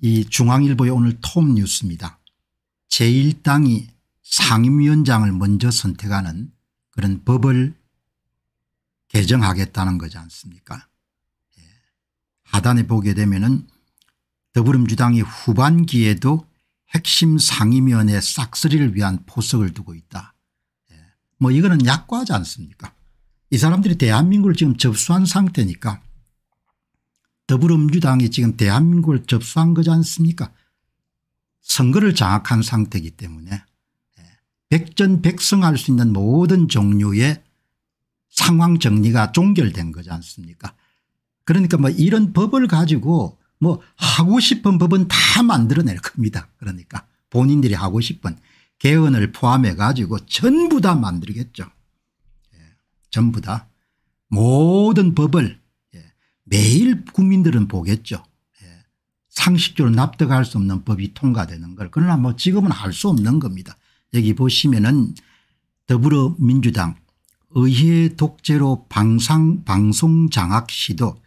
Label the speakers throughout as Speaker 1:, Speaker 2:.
Speaker 1: 이 중앙일보의 오늘 톱 뉴스입니다. 제1당이 상임위원장을 먼저 선택하는 그런 법을 개정하겠다는 거지 않습니까 예. 하단에 보게 되면 은 더불어민주당이 후반기에도 핵심 상임위원회 싹쓸이를 위한 포석을 두고 있다. 예. 뭐 이거는 약과하지 않습니까 이 사람들이 대한민국을 지금 접수한 상태니까 더불어민주당이 지금 대한민국을 접수한 거지 않습니까 선거를 장악한 상태이기 때문에 예, 백전백승할 수 있는 모든 종류의 상황 정리가 종결된 거지 않습니까 그러니까 뭐 이런 법을 가지고 뭐 하고 싶은 법은 다 만들어낼 겁니다 그러니까 본인들이 하고 싶은 개헌을 포함해 가지고 전부 다 만들겠죠 예, 전부 다 모든 법을 국민들은 보겠죠. 예. 상식적으로 납득할 수 없는 법이 통과되는 걸 그러나 뭐 지금은 알 수 없는 겁니다. 여기 보시면은 더불어민주당 의회 독재로 방상 방송 장악 시도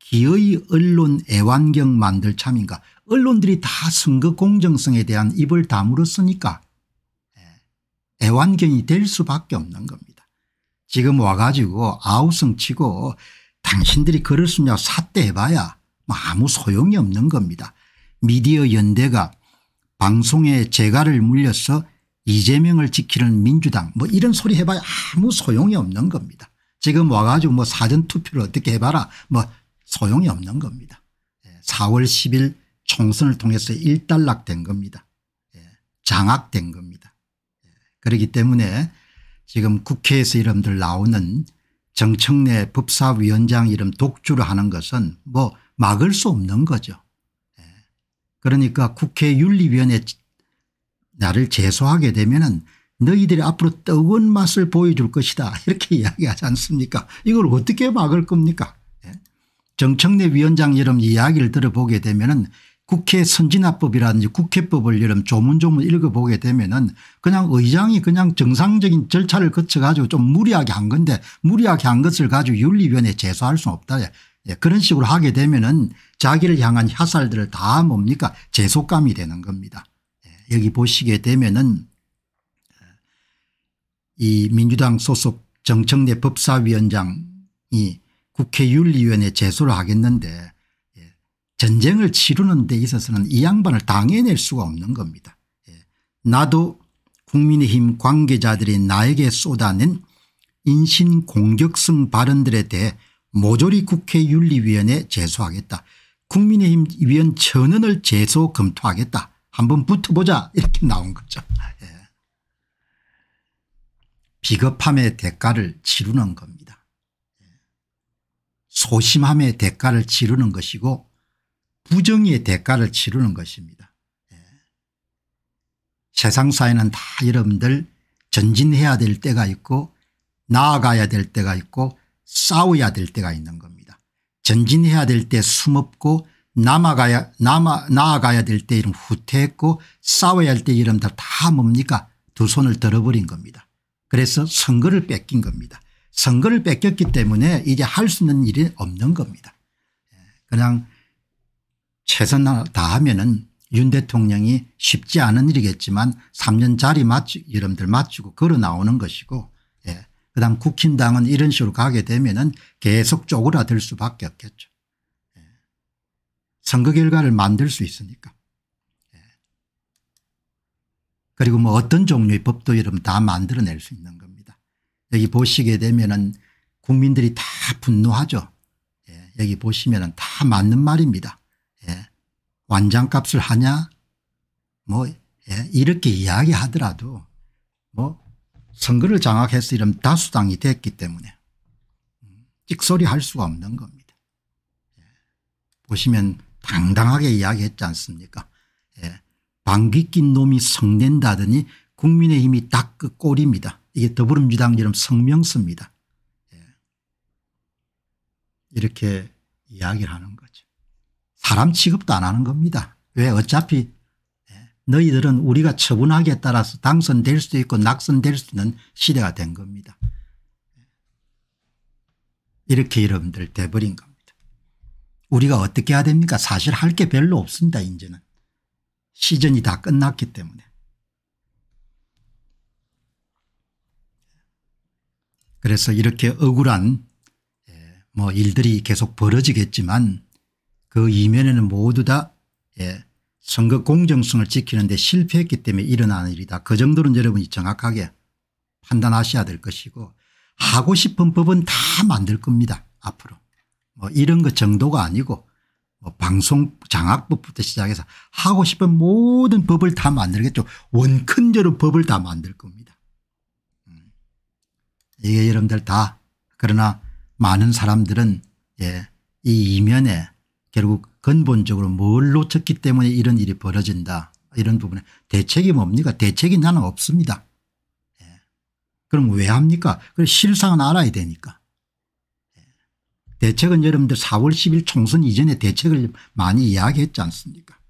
Speaker 1: 기의 언론 애완경 만들 참인가 언론들이 다 선거 공정성에 대한 입을 다물었으니까 예. 애완경이 될 수밖에 없는 겁니다. 지금 와가지고 아우성 치고 당신들이 그럴 수 있냐 삿대해봐야 뭐 아무 소용이 없는 겁니다. 미디어 연대가 방송에 재갈을 물려서 이재명을 지키는 민주당 뭐 이런 소리 해봐야 아무 소용이 없는 겁니다. 지금 와가지고 뭐 사전투표를 어떻게 해봐라 뭐 소용이 없는 겁니다. 4월 예, 10일 총선을 통해서 일단락된 겁니다. 예, 장악된 겁니다. 예, 그렇기 때문에 지금 국회에서 이름들 나오는 정청래 법사위원장 이름 독주를 하는 것은 뭐 막을 수 없는 거죠. 예. 그러니까 국회 윤리위원회 나를 제소하게 되면은 너희들이 앞으로 뜨거운 맛을 보여줄 것이다 이렇게 이야기하지 않습니까 이걸 어떻게 막을 겁니까 예. 정청래 위원장 이름 이야기를 들어보게 되면 은 국회 선진화법이라든지 국회법을 여름 조문조문 읽어보게 되면은 그냥 의장이 그냥 정상적인 절차를 거쳐 가지고 좀 무리하게 한 건데 무리하게 한 것을 가지고 윤리위원회에 제소할 수는 없다. 예, 예, 그런 식으로 하게 되면은 자기를 향한 혀살들을 다 뭡니까 제소감이 되는 겁니다. 예, 여기 보시게 되면은 이 민주당 소속 정청래 법사위원장이 국회 윤리위원회 제소를 하겠는데 전쟁을 치르는 데 있어서는 이 양반을 당해낼 수가 없는 겁니다. 예. 나도 국민의힘 관계자들이 나에게 쏟아낸 인신공격성 발언들에 대해 모조리 국회윤리위원회 제소하겠다. 국민의힘 위원 천원을 제소 검토하겠다. 한번 붙어보자 이렇게 나온 거죠. 예. 비겁함의 대가를 치르는 겁니다. 예. 소심함의 대가를 치르는 것이고 부정의 대가를 치르는 것입니다. 예. 세상 사회는 다 여러분들 전진해야 될 때가 있고 나아가야 될 때가 있고 싸워야 될 때가 있는 겁니다. 전진해야 될 때 숨없고 남아가야 남아 나아가야 될 때 이런 후퇴했고 싸워야 할 때 이런 다 뭡니까 두 손을 들어버린 겁니다. 그래서 선거를 뺏긴 겁니다. 선거를 뺏겼기 때문에 이제 할 수 있는 일이 없는 겁니다. 예. 그냥 최선 다하면은 윤 대통령이 쉽지 않은 일이겠지만 3년 자리 맞추 여러분들 맞추고 걸어 나오는 것이고 예. 그다음 국힘당은 이런 식으로 가게 되면은 계속 쪼그라들 수밖에 없겠죠. 예. 선거 결과를 만들 수 있으니까. 예. 그리고 뭐 어떤 종류의 법도 여러분 다 만들어낼 수 있는 겁니다. 여기 보시게 되면은 국민들이 다 분노하죠. 예. 여기 보시면은 다 맞는 말입니다. 완장값을 하냐 뭐 예, 이렇게 이야기하더라도 뭐 선거를 장악해서 이런 다수당이 됐기 때문에 찍소리 할 수가 없는 겁니다. 예, 보시면 당당하게 이야기했지 않습니까 예, 방귀 낀 놈이 성낸다더니 국민의힘이 딱 그 꼴입니다. 이게 더불어민주당처럼 성명서입니다. 예. 이렇게 이야기를 하는 거죠. 사람 취급도 안 하는 겁니다. 왜 어차피 예, 너희들은 우리가 처분하기에 따라서 당선될 수도 있고 낙선될 수 있는 시대가 된 겁니다. 예. 이렇게 여러분들 돼버린 겁니다. 우리가 어떻게 해야 됩니까 사실 할 게 별로 없습니다 이제는. 시즌이 다 끝났기 때문에. 그래서 이렇게 억울한 예, 뭐 일들이 계속 벌어지겠지만 그 이면에는 모두 다 예, 선거 공정성을 지키는데 실패했기 때문에 일어난 일이다. 그 정도는 여러분이 정확하게 판단하셔야 될 것이고 하고 싶은 법은 다 만들 겁니다. 앞으로. 뭐 이런 것 정도가 아니고 뭐 방송 장악법부터 시작해서 하고 싶은 모든 법을 다 만들겠죠. 원큰대로 법을 다 만들 겁니다. 음. 이게 여러분들 다 그러나 많은 사람들은 예, 이 이면에 결국 근본적으로 뭘 놓쳤기 때문에 이런 일이 벌어진다 이런 부분에 대책이 뭡니까 대책이 나는 없습니다. 예. 그럼 왜 합니까 그 실상은 알아야 되니까. 예. 대책은 여러분들 4월 10일 총선 이전에 대책을 많이 이야기했지 않습니까